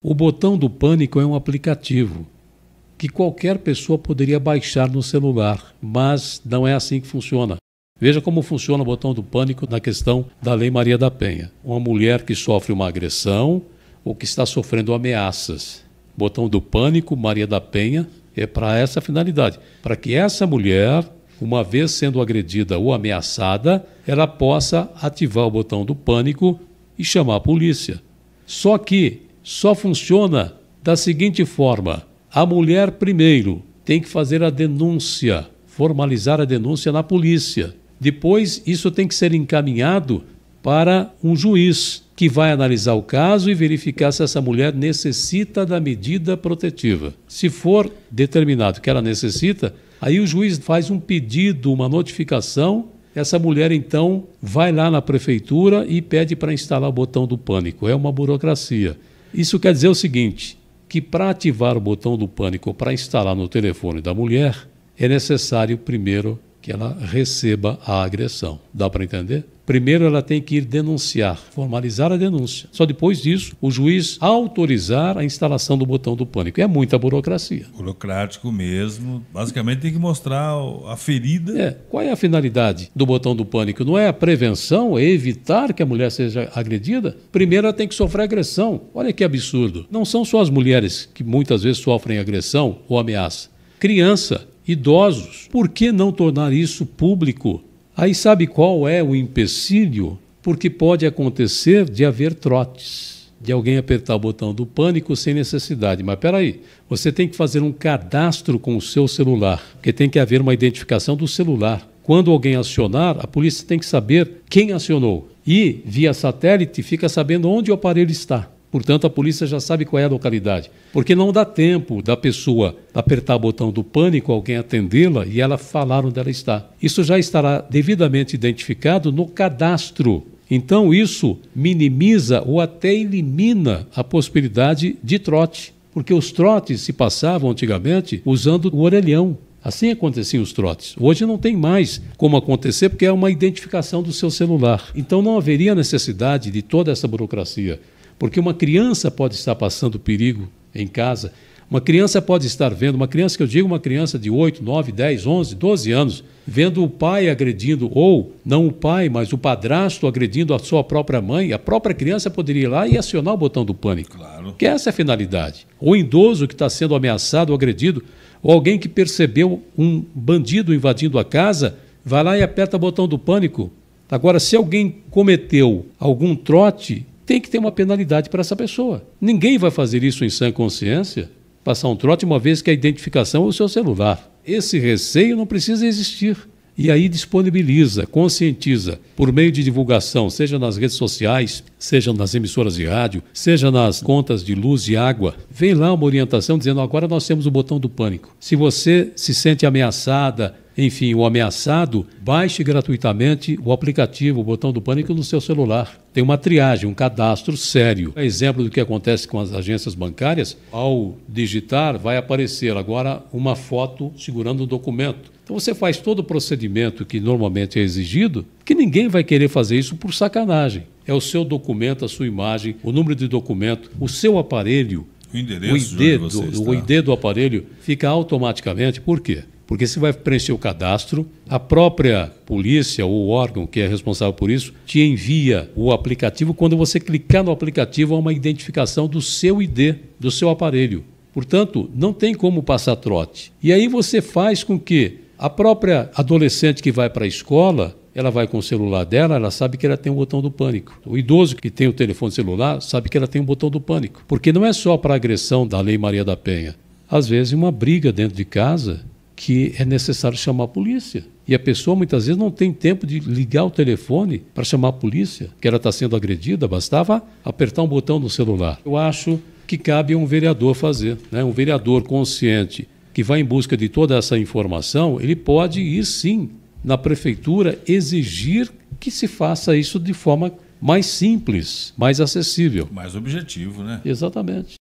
O botão do pânico é um aplicativo que qualquer pessoa poderia baixar no celular, mas não é assim que funciona. Veja como funciona o botão do pânico na questão da Lei Maria da Penha. Uma mulher que sofre uma agressão ou que está sofrendo ameaças. Botão do pânico Maria da Penha é para essa finalidade, para que essa mulher, uma vez sendo agredida ou ameaçada, ela possa ativar o botão do pânico e chamar a polícia. Só que só funciona da seguinte forma: a mulher, primeiro, tem que fazer a denúncia, formalizar a denúncia na polícia. Depois, isso tem que ser encaminhado para um juiz que vai analisar o caso e verificar se essa mulher necessita da medida protetiva. Se for determinado que ela necessita, aí o juiz faz um pedido, uma notificação. Essa mulher então vai lá na prefeitura e pede para instalar o botão do pânico. É uma burocracia. Isso quer dizer o seguinte: que para ativar o botão do pânico, para instalar no telefone da mulher, é necessário primeiro que ela receba a agressão. Dá para entender? Primeiro, ela tem que ir denunciar, formalizar a denúncia. Só depois disso, o juiz autorizar a instalação do botão do pânico. É muita burocracia. Burocrático mesmo. Basicamente, tem que mostrar a ferida. É. Qual é a finalidade do botão do pânico? Não é a prevenção, é evitar que a mulher seja agredida? Primeiro, ela tem que sofrer agressão. Olha que absurdo. Não são só as mulheres que muitas vezes sofrem agressão ou ameaça. Criança, idosos. Por que não tornar isso público? Aí sabe qual é o empecilho? Porque pode acontecer de haver trotes, de alguém apertar o botão do pânico sem necessidade. Mas peraí, você tem que fazer um cadastro com o seu celular, porque tem que haver uma identificação do celular. Quando alguém acionar, a polícia tem que saber quem acionou. E, via satélite, fica sabendo onde o aparelho está. Portanto, a polícia já sabe qual é a localidade. Porque não dá tempo da pessoa apertar o botão do pânico, alguém atendê-la e ela falar onde ela está. Isso já estará devidamente identificado no cadastro. Então, isso minimiza ou até elimina a possibilidade de trote. Porque os trotes se passavam antigamente usando o orelhão. Assim aconteciam os trotes. Hoje não tem mais como acontecer, porque é uma identificação do seu celular. Então não haveria necessidade de toda essa burocracia. Porque uma criança pode estar passando perigo em casa, uma criança pode estar vendo, uma criança que eu digo, uma criança de 8, 9, 10, 11, 12 anos, vendo o pai agredindo, ou não o pai, mas o padrasto agredindo a sua própria mãe, a própria criança poderia ir lá e acionar o botão do pânico. Claro. Que essa é a finalidade. Ou idoso que está sendo ameaçado agredido, ou alguém que percebeu um bandido invadindo a casa, vai lá e aperta o botão do pânico. Agora, se alguém cometeu algum trote, tem que ter uma penalidade para essa pessoa. Ninguém vai fazer isso em sã consciência, passar um trote uma vez que a identificação é o seu celular. Esse receio não precisa existir. E aí disponibiliza, conscientiza, por meio de divulgação, seja nas redes sociais, seja nas emissoras de rádio, seja nas contas de luz e água. Vem lá uma orientação dizendo: agora nós temos o botão do pânico. Se você se sente ameaçada, enfim, o ameaçado, baixe gratuitamente o aplicativo, o botão do pânico no seu celular. Tem uma triagem, um cadastro sério. É exemplo do que acontece com as agências bancárias. Ao digitar, vai aparecer agora uma foto segurando um documento. Então você faz todo o procedimento que normalmente é exigido, que ninguém vai querer fazer isso por sacanagem. É o seu documento, a sua imagem, o número de documento, o seu aparelho o endereço o ID, do, o ID do aparelho fica automaticamente. Por quê? porque você vai preencher o cadastro, a própria polícia ou órgão que é responsável por isso te envia o aplicativo. Quando você clicar no aplicativo, há uma identificação do seu ID, do seu aparelho. Portanto, não tem como passar trote. E aí você faz com que a própria adolescente que vai para a escola ela vai com o celular dela, ela sabe que ela tem o botão do pânico. O idoso que tem o telefone celular sabe que ela tem o botão do pânico. Porque não é só para agressão da Lei Maria da Penha. Às vezes, uma briga dentro de casa que é necessário chamar a polícia. E a pessoa muitas vezes não tem tempo de ligar o telefone para chamar a polícia, que ela está sendo agredida, bastava apertar um botão no celular. Eu acho que cabe um vereador fazer, né? um vereador consciente que vai em busca de toda essa informação, ele pode ir sim na prefeitura exigir que se faça isso de forma mais simples, mais acessível. Mais objetivo, né? Exatamente.